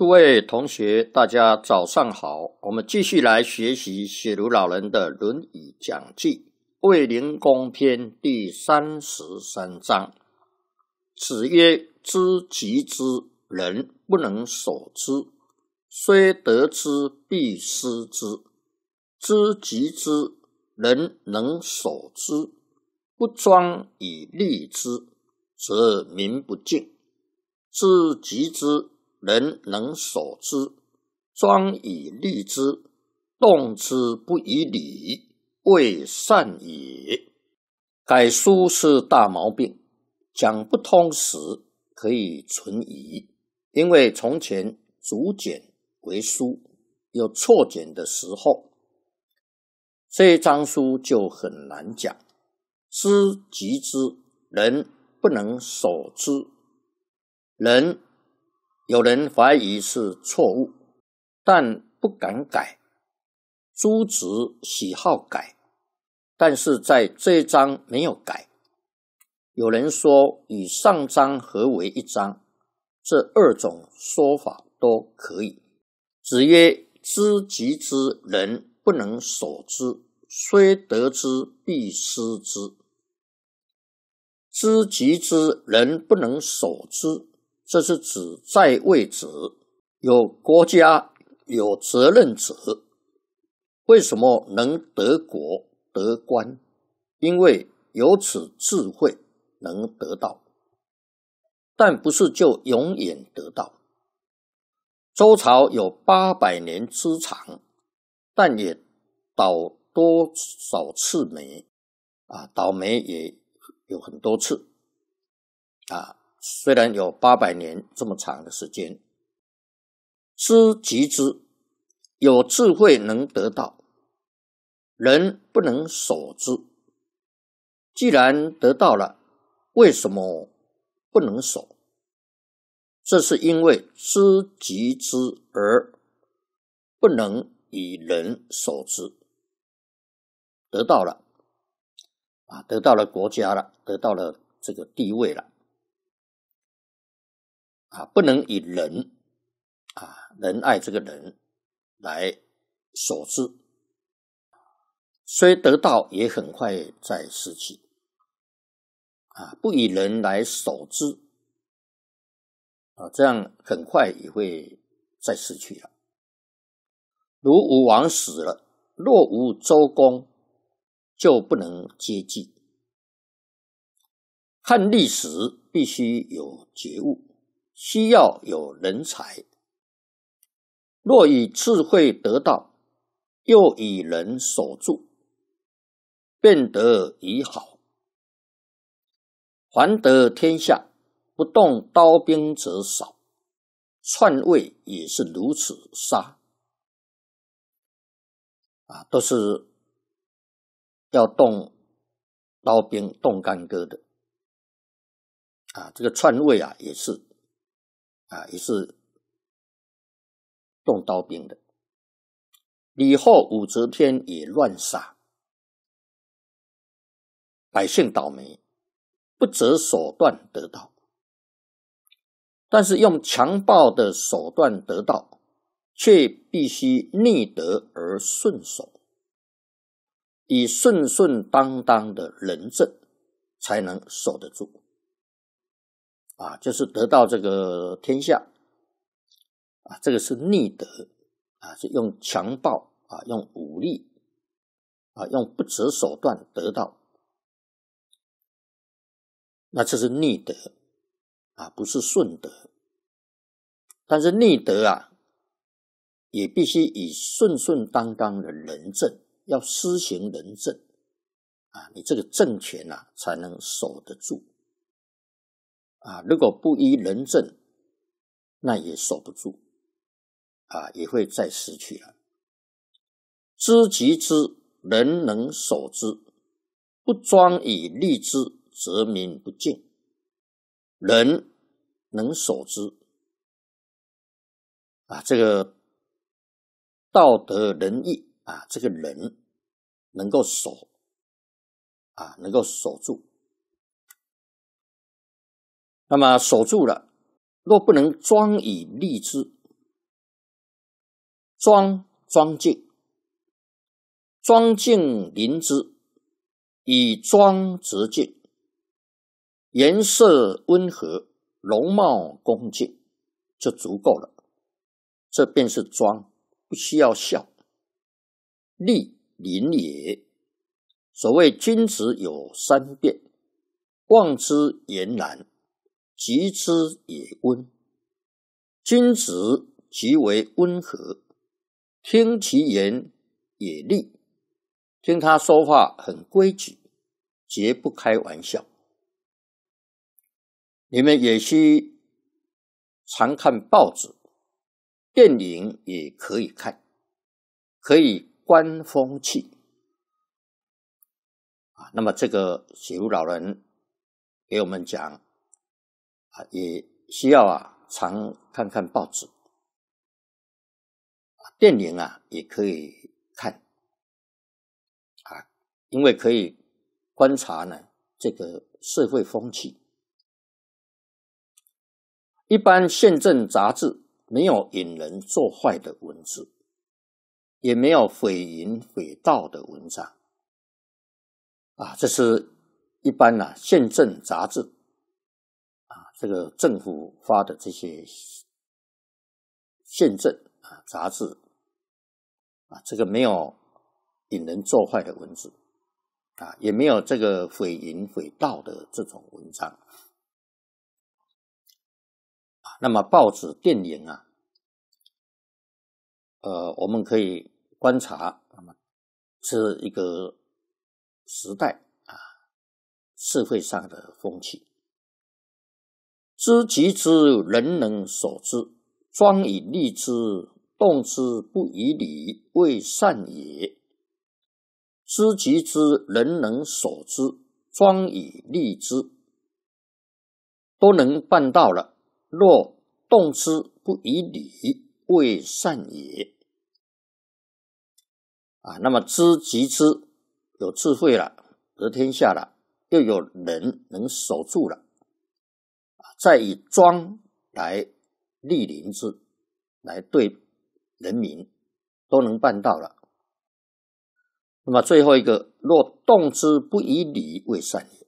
诸位同学，大家早上好。我们继续来学习雪如老人的《论语讲记·卫灵公篇》第三十三章。子曰：“知及之人不能守之，虽得之必失之；知及之人能守之，不庄以立之，则民不敬。知及之。”人能守之，庄以立之，动之不以礼，未善也。改书是大毛病，讲不通时可以存疑，因为从前竹简为书，有错简的时候，这一章书就很难讲。知及之人不能守之，人。有人怀疑是错误，但不敢改。诸子喜好改，但是在这一章没有改。有人说与上章合为一章，这二种说法都可以。子曰：“知己之人不能守之，虽得之必失之。知己之人不能守之。”这是指在位者有国家有责任者，为什么能得国得官？因为有此智慧能得到，但不是就永远得到。周朝有八百年之长，但也倒多少次霉啊？倒霉也有很多次啊。虽然有八百年这么长的时间，知及之有智慧能得到，人不能守之。既然得到了，为什么不能守？这是因为知及之而不能以人守之。得到了，啊，得到了国家了，得到了这个地位了。啊，不能以仁，啊仁爱这个人来守之，虽得道也很快再失去。啊，不以人来守之，啊这样很快也会再失去了。如武王死了，若无周公，就不能接济。看历史必须有觉悟。需要有人才，若以智慧得道，又以人所住，便得以好，还得天下不动刀兵则少，篡位也是如此杀，啊，都是要动刀兵、动干戈的，啊，这个篡位啊，也是。啊，也是动刀兵的。李后武则天也乱杀，百姓倒霉，不择手段得到。但是用强暴的手段得到，却必须逆德而顺守，以顺顺当当的仁政，才能守得住。啊，就是得到这个天下，啊，这个是逆德，啊，是用强暴，啊，用武力，啊，用不择手段得到，那这是逆德，啊，不是顺德。但是逆德啊，也必须以顺顺当当的仁政，要施行仁政，啊，你这个政权呐，才能守得住。啊！如果不依人正，那也守不住，啊，也会再失去了。知及之人能守之，不专以利之，则民不敬。人能守之，啊，这个道德仁义啊，这个人能够守，啊，能够守住。那么守住了，若不能庄以立之，庄庄敬，庄敬临之，以庄则敬，颜色温和，容貌恭敬，就足够了。这便是庄，不需要孝，立临也。所谓君子有三变，望之俨然。极之也温，君子即为温和。听其言也立，听他说话很规矩，绝不开玩笑。你们也需常看报纸，电影也可以看，可以观风气。啊，那么这个写如老人给我们讲。也需要啊，常看看报纸，电影啊也可以看啊，因为可以观察呢这个社会风气。一般宪政杂志没有引人作坏的文字，也没有毁淫毁道的文章啊，这是一般呢宪政杂志。这个政府发的这些宪政啊、杂志啊，这个没有引人作坏的文字啊，也没有这个毁淫毁道的这种文章啊。那么报纸、电影啊，呃，我们可以观察，那么是一个时代啊社会上的风气。知其知，人能守之，庄以立之，动之不以礼，未善也。知其知，人能守之，庄以立之，都能办到了。若动之不以礼，未善也。啊，那么知其知，有智慧了，得天下了，又有人能守住了。再以庄来立林之，来对人民都能办到了。那么最后一个，若动之不以礼，为善也。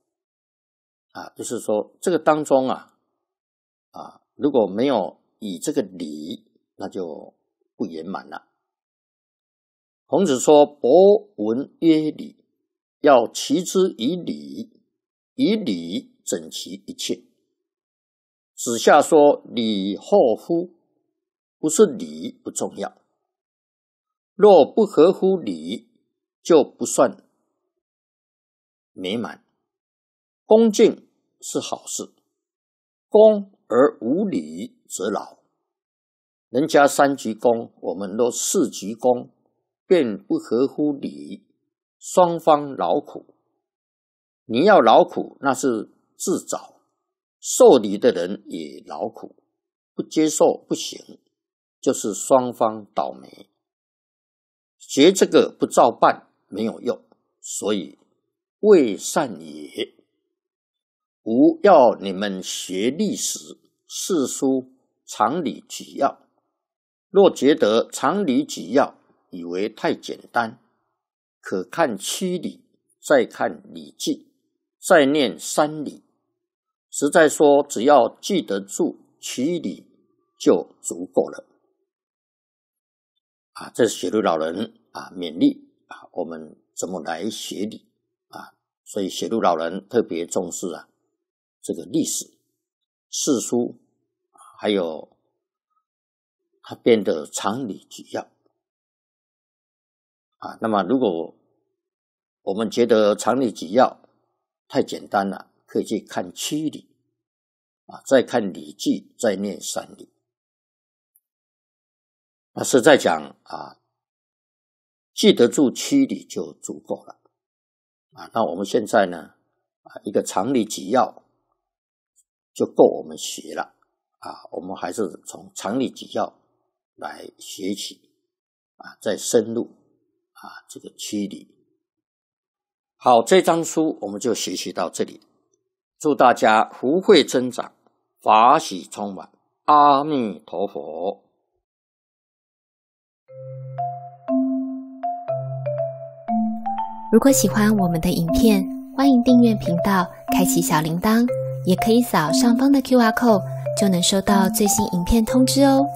啊，就是说这个当中啊，啊，如果没有以这个礼，那就不圆满了。孔子说：“博文约礼，要齐之以礼，以礼整齐一切。”子夏说：“礼后乎，不是礼不重要。若不合乎礼，就不算美满。恭敬是好事，恭而无礼则劳。人家三鞠躬，我们若四鞠躬，便不合乎礼，双方劳苦。你要劳苦，那是自找。”受礼的人也劳苦，不接受不行，就是双方倒霉。学这个不照办没有用，所以未善也。吾要你们学历史、四书、常理、几要。若觉得常理几要以为太简单，可看《七礼》，再看《礼记》，再念《三礼》。实在说，只要记得住其理就足够了。啊，这是写路老人啊，勉励啊，我们怎么来写理啊？所以写路老人特别重视啊，这个历史、四书，还有他编的《长理辑要》啊。那么，如果我们觉得《长理辑要》太简单了，可以去看《七礼》，啊，再看《礼记》，再念《三礼》，那是在讲啊，记得住七礼就足够了，啊，那我们现在呢，啊，一个《常理辑要》就够我们学了，啊，我们还是从《常理辑要》来学起，啊，再深入，啊，这个七礼。好，这章书我们就学习到这里。祝大家福慧增长，法喜充满！阿弥陀佛。如果喜欢我们的影片，欢迎订阅频道，开启小铃铛，也可以扫上方的 Q R code，就能收到最新影片通知哦。